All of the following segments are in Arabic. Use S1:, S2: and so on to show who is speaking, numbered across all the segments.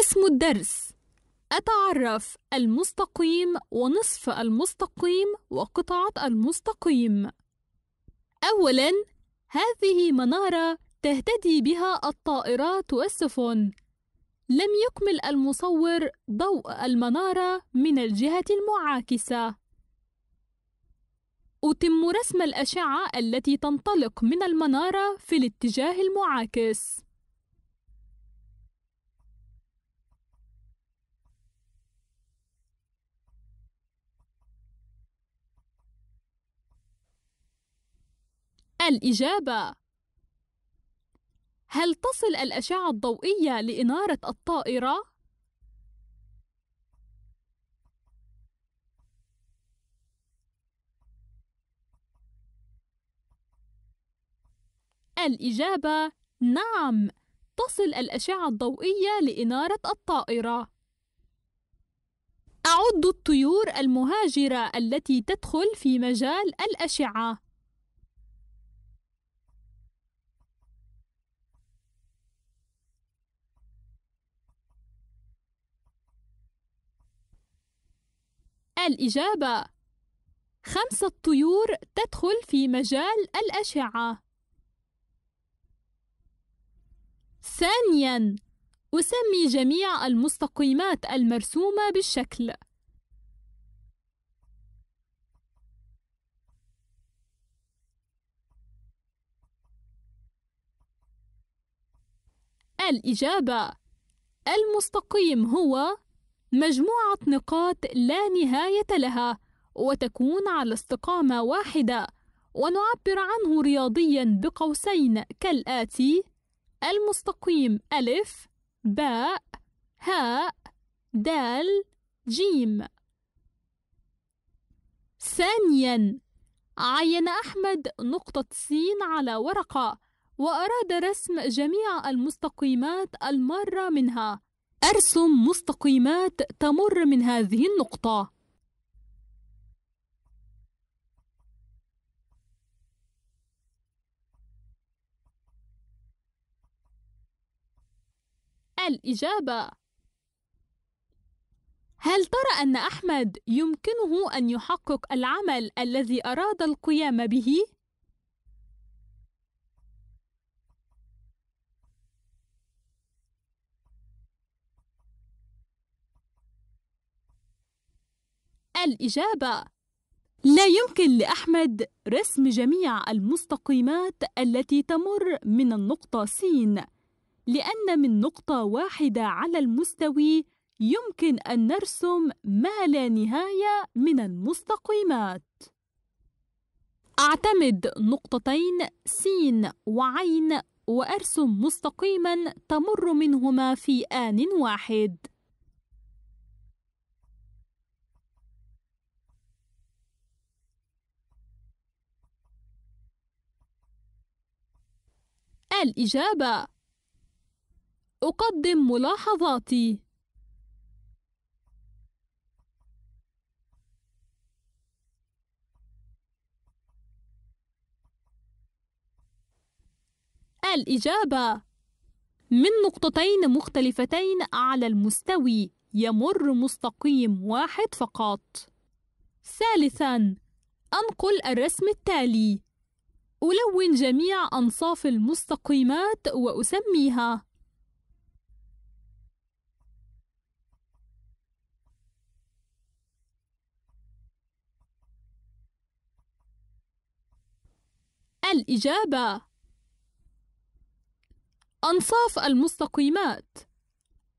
S1: اسم الدرس أتعرف المستقيم ونصف المستقيم وقطعة المستقيم. أولاً، هذه منارة تهتدي بها الطائرات والسفن. لم يكمل المصور ضوء المنارة من الجهة المعاكسة. أتم رسم الأشعة التي تنطلق من المنارة في الاتجاه المعاكس. الإجابة هل تصل الأشعة الضوئية لإنارة الطائرة؟ الإجابة نعم تصل الأشعة الضوئية لإنارة الطائرة أعد الطيور المهاجرة التي تدخل في مجال الأشعة الإجابة خمسة طيور تدخل في مجال الأشعة ثانياً أسمي جميع المستقيمات المرسومة بالشكل الإجابة المستقيم هو مجموعة نقاط لا نهاية لها وتكون على استقامة واحدة ونعبر عنه رياضيا بقوسين كالآتي المستقيم ألف باء هاء دال جيم ثانيا عين أحمد نقطة سين على ورقة وأراد رسم جميع المستقيمات المارة منها أرسم مستقيمات تمر من هذه النقطة الإجابة هل ترى أن أحمد يمكنه أن يحقق العمل الذي أراد القيام به؟ الإجابة لا يمكن لأحمد رسم جميع المستقيمات التي تمر من النقطة س لأن من نقطة واحدة على المستوي يمكن أن نرسم ما لا نهاية من المستقيمات أعتمد نقطتين س وعين وأرسم مستقيما تمر منهما في آن واحد الإجابة أقدم ملاحظاتي الإجابة من نقطتين مختلفتين على المستوي يمر مستقيم واحد فقط ثالثاً أنقل الرسم التالي ألون جميع أنصاف المستقيمات وأسميها الإجابة أنصاف المستقيمات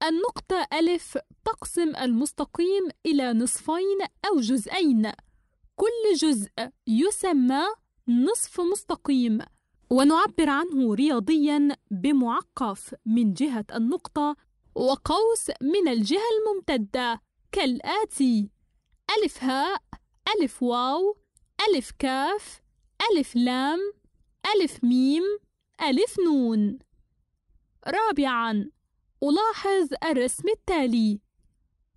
S1: النقطة ألف تقسم المستقيم إلى نصفين أو جزئين كل جزء يسمى نصف مستقيم ونعبر عنه رياضيا بمعقف من جهة النقطة وقوس من الجهة الممتدة كالآتي ألف هاء ألف واو ألف كاف ألف لام ألف ميم ألف نون رابعا ألاحظ الرسم التالي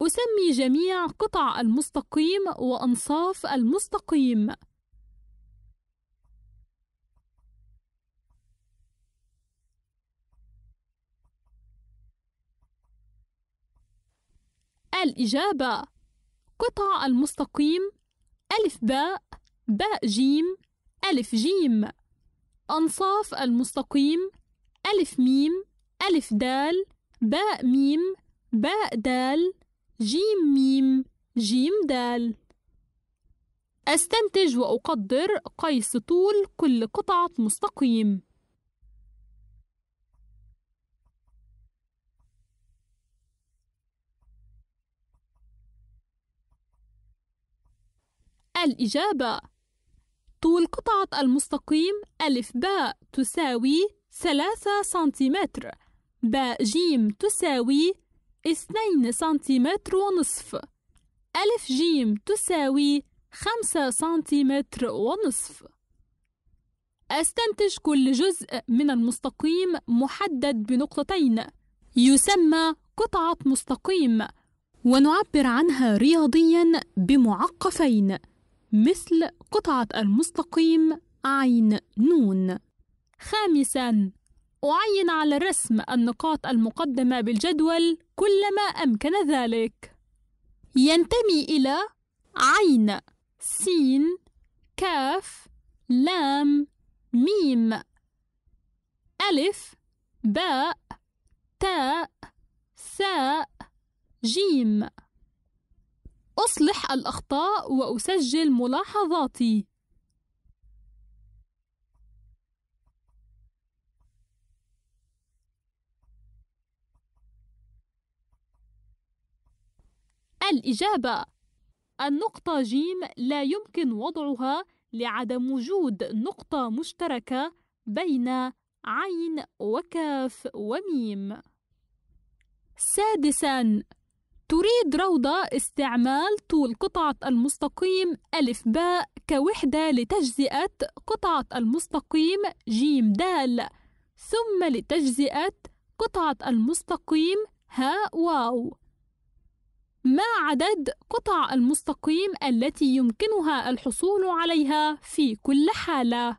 S1: أسمي جميع قطع المستقيم وأنصاف المستقيم الإجابة قطع المستقيم ألف باء باء جيم ألف جيم أنصاف المستقيم ألف ميم ألف دال باء ميم باء دال جيم ميم جيم دال أستنتج وأقدر قيس طول كل قطعة مستقيم الإجابة طول قطعة المستقيم ألف باء تساوي ثلاثة سنتيمتر باء جيم تساوي اثنين سنتيمتر ونصف ألف جيم تساوي خمسة سنتيمتر ونصف أستنتج كل جزء من المستقيم محدد بنقطتين يسمى قطعة مستقيم ونعبر عنها رياضيا بمعقفين مثل قطعة المستقيم عين نون خامسا أعين على الرسم النقاط المقدمة بالجدول كلما أمكن ذلك ينتمي إلى عين سين كاف لام ميم ألف باء تاء ثاء جيم أصلح الأخطاء وأسجل ملاحظاتي. الإجابة النقطة جيم لا يمكن وضعها لعدم وجود نقطة مشتركة بين عين وكاف وميم. سادساً تريد روضة استعمال طول قطعة المستقيم ألف باء كوحدة لتجزئة قطعة المستقيم جيم دال ثم لتجزئة قطعة المستقيم ها واو ما عدد قطع المستقيم التي يمكنها الحصول عليها في كل حالة؟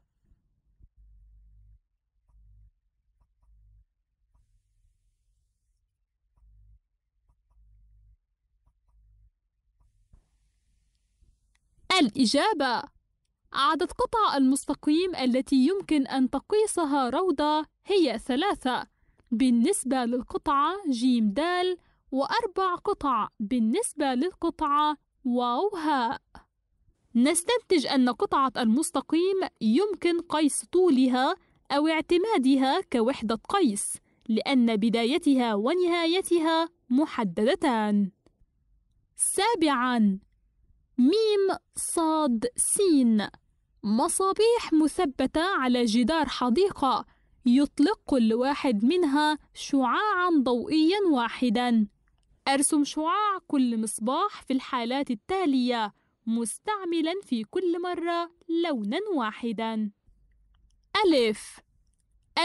S1: الإجابة عدد قطع المستقيم التي يمكن أن تقيسها روضة هي ثلاثة بالنسبة للقطعة جيم دال وأربع قطع بالنسبة للقطعة واو هاء نستنتج أن قطعة المستقيم يمكن قيس طولها أو اعتمادها كوحدة قيس لأن بدايتها ونهايتها محددتان سابعاً ميم صاد سين مصابيح مثبتة على جدار حديقة يطلق كل واحد منها شعاعا ضوئيا واحدا ارسم شعاع كل مصباح في الحالات التالية مستعملا في كل مرة لونا واحدا ألف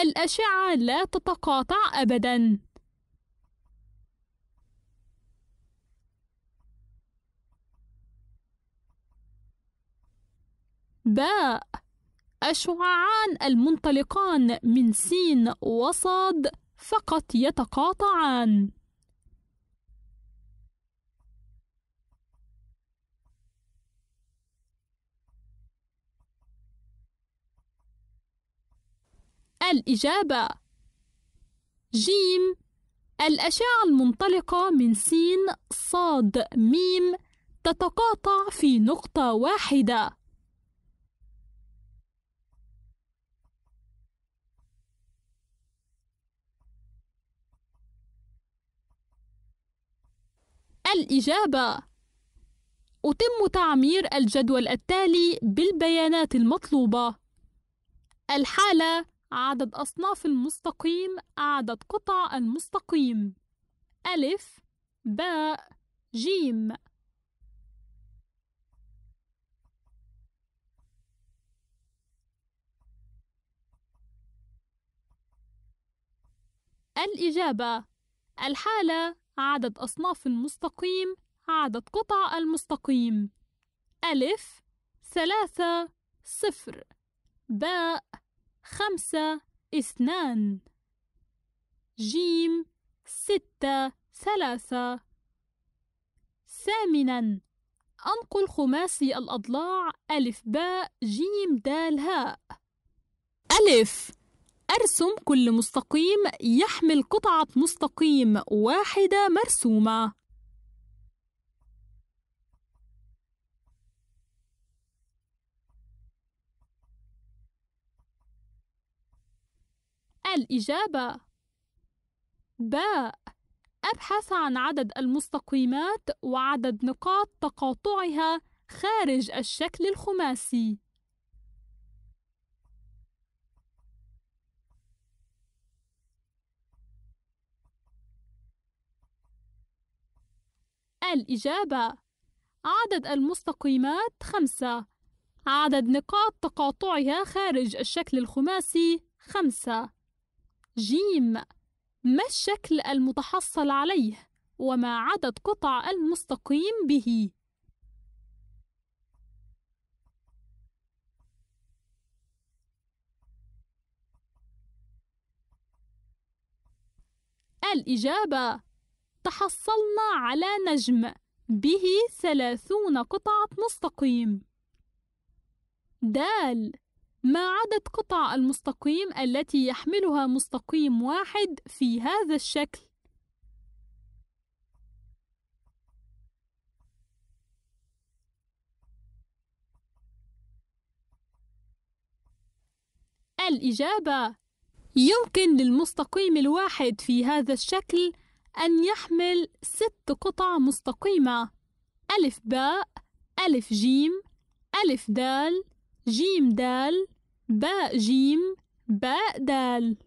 S1: الأشعة لا تتقاطع أبدا الآباء الشعاعان المنطلقان من سين وصاد فقط يتقاطعان الإجابة جيم الأشعة المنطلقة من سين صاد ميم تتقاطع في نقطة واحدة الإجابة أتم تعمير الجدول التالي بالبيانات المطلوبة الحالة عدد أصناف المستقيم عدد قطع المستقيم ألف باء جيم الإجابة الحالة عدد أصناف المستقيم عدد قطع المستقيم ألف ثلاثة صفر باء خمسة اثنان جيم ستة ثلاثة ثامنا أنقل خماسي الأضلاع ألف باء جيم دال هاء ألف أرسم كل مستقيم يحمل قطعة مستقيم واحدة مرسومة الإجابة باء أبحث عن عدد المستقيمات وعدد نقاط تقاطعها خارج الشكل الخماسي الإجابة عدد المستقيمات خمسة عدد نقاط تقاطعها خارج الشكل الخماسي خمسة جيم ما الشكل المتحصل عليه وما عدد قطع المستقيم به الإجابة تحصلنا على نجم به ثلاثون قطعة مستقيم دال ما عدد قطع المستقيم التي يحملها مستقيم واحد في هذا الشكل الإجابة يمكن للمستقيم الواحد في هذا الشكل أن يحمل ست قطع مستقيمة ألف باء ألف جيم ألف دال جيم دال باء جيم باء دال